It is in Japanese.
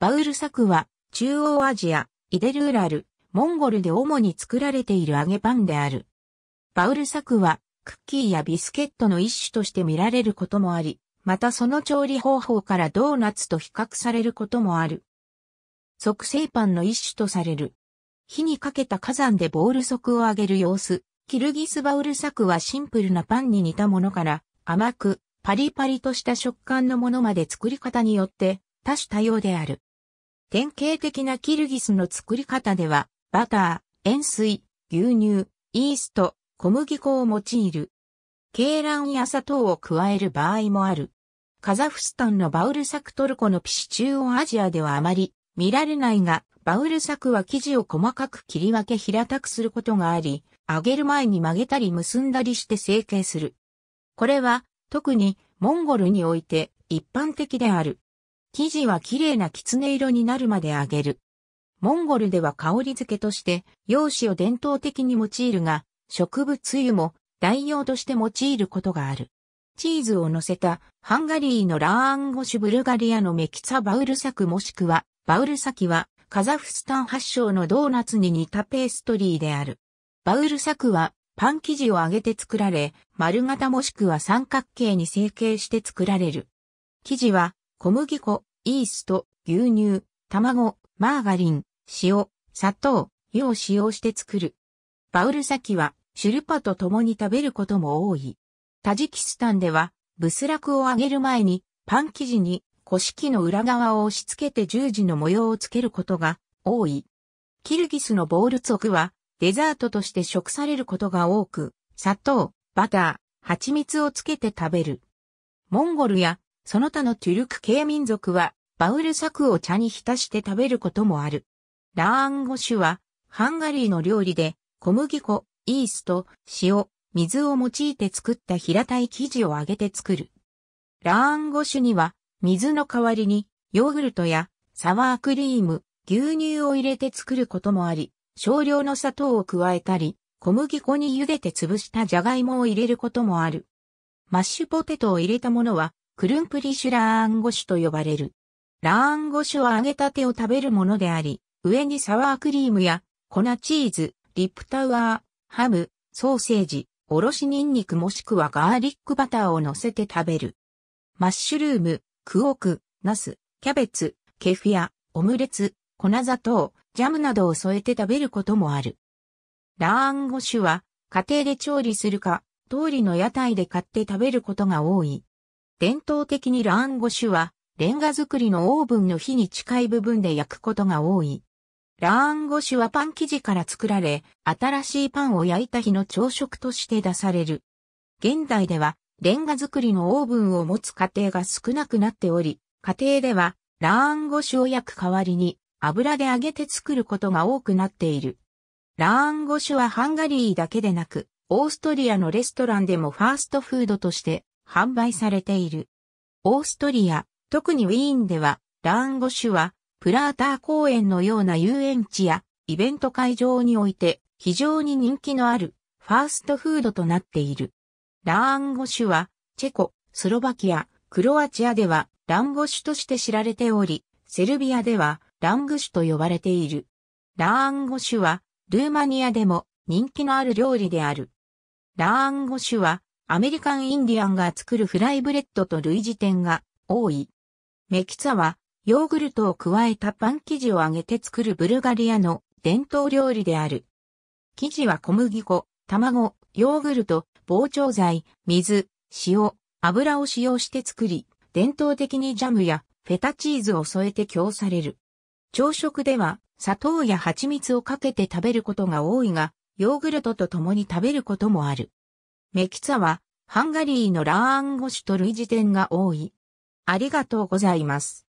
バウルサクは、中央アジア、イデルーラル、モンゴルで主に作られている揚げパンである。バウルサクは、クッキーやビスケットの一種として見られることもあり、またその調理方法からドーナツと比較されることもある。即製パンの一種とされる。火にかけた火山でボール即を揚げる様子。キルギスバウルサクはシンプルなパンに似たものから甘くパリパリとした食感のものまで作り方によって多種多様である。典型的なキルギスの作り方では、バター、塩水、牛乳、イースト、小麦粉を用いる。鶏卵や砂糖を加える場合もある。カザフスタンのバウルサクトルコのピシ中央アジアではあまり見られないが、バウルサクは生地を細かく切り分け平たくすることがあり、揚げる前に曲げたり結んだりして成形する。これは特にモンゴルにおいて一般的である。生地は綺麗な狐色になるまで揚げる。モンゴルでは香り付けとして、用紙を伝統的に用いるが、植物油も代用として用いることがある。チーズを乗せたハンガリーのラーンゴシュブルガリアのメキサバウルサクもしくはバウルサキはカザフスタン発祥のドーナツに似たペーストリーである。バウルサクはパン生地を揚げて作られ、丸型もしくは三角形に成形して作られる。生地は小麦粉、イースト、牛乳、卵、マーガリン、塩、砂糖、湯を使用して作る。バウルサキは、シュルパと共に食べることも多い。タジキスタンでは、ブスラクを揚げる前に、パン生地に、古式の裏側を押し付けて十字の模様をつけることが多い。キルギスのボールツォクは、デザートとして食されることが多く、砂糖、バター、蜂蜜をつけて食べる。モンゴルやその他のトゥルク系民族は、バウルサクを茶に浸して食べることもある。ラーンゴシュは、ハンガリーの料理で、小麦粉、イースト、塩、水を用いて作った平たい生地を揚げて作る。ラーンゴシュには、水の代わりに、ヨーグルトや、サワークリーム、牛乳を入れて作ることもあり、少量の砂糖を加えたり、小麦粉に茹でて潰したじゃがいもを入れることもある。マッシュポテトを入れたものは、クルンプリシュラーンゴシュと呼ばれる。ラーンゴシュは揚げたてを食べるものであり、上にサワークリームや粉チーズ、リップタワー、ハム、ソーセージ、おろしニンニクもしくはガーリックバターを乗せて食べる。マッシュルーム、クオク、ナス、キャベツ、ケフィア、オムレツ、粉砂糖、ジャムなどを添えて食べることもある。ラーンゴシュは家庭で調理するか、通りの屋台で買って食べることが多い。伝統的にラーンゴシュは、レンガ作りのオーブンの火に近い部分で焼くことが多い。ラーンゴシュはパン生地から作られ、新しいパンを焼いた日の朝食として出される。現代では、レンガ作りのオーブンを持つ家庭が少なくなっており、家庭では、ラーンゴシュを焼く代わりに、油で揚げて作ることが多くなっている。ラーンゴシュはハンガリーだけでなく、オーストリアのレストランでもファーストフードとして販売されている。オーストリア、特にウィーンでは、ラーンゴシュは、プラーター公園のような遊園地やイベント会場において非常に人気のあるファーストフードとなっている。ラーンゴシュは、チェコ、スロバキア、クロアチアではランゴシュとして知られており、セルビアではラングシュと呼ばれている。ラーンゴシュは、ルーマニアでも人気のある料理である。ラーンゴシュは、アメリカンインディアンが作るフライブレッドと類似点が多い。メキツァはヨーグルトを加えたパン生地を揚げて作るブルガリアの伝統料理である。生地は小麦粉、卵、ヨーグルト、膨張剤、水、塩、油を使用して作り、伝統的にジャムやフェタチーズを添えて供される。朝食では砂糖や蜂蜜をかけて食べることが多いが、ヨーグルトと共に食べることもある。メキツァはハンガリーのラーンゴシュと類似点が多い。ありがとうございます。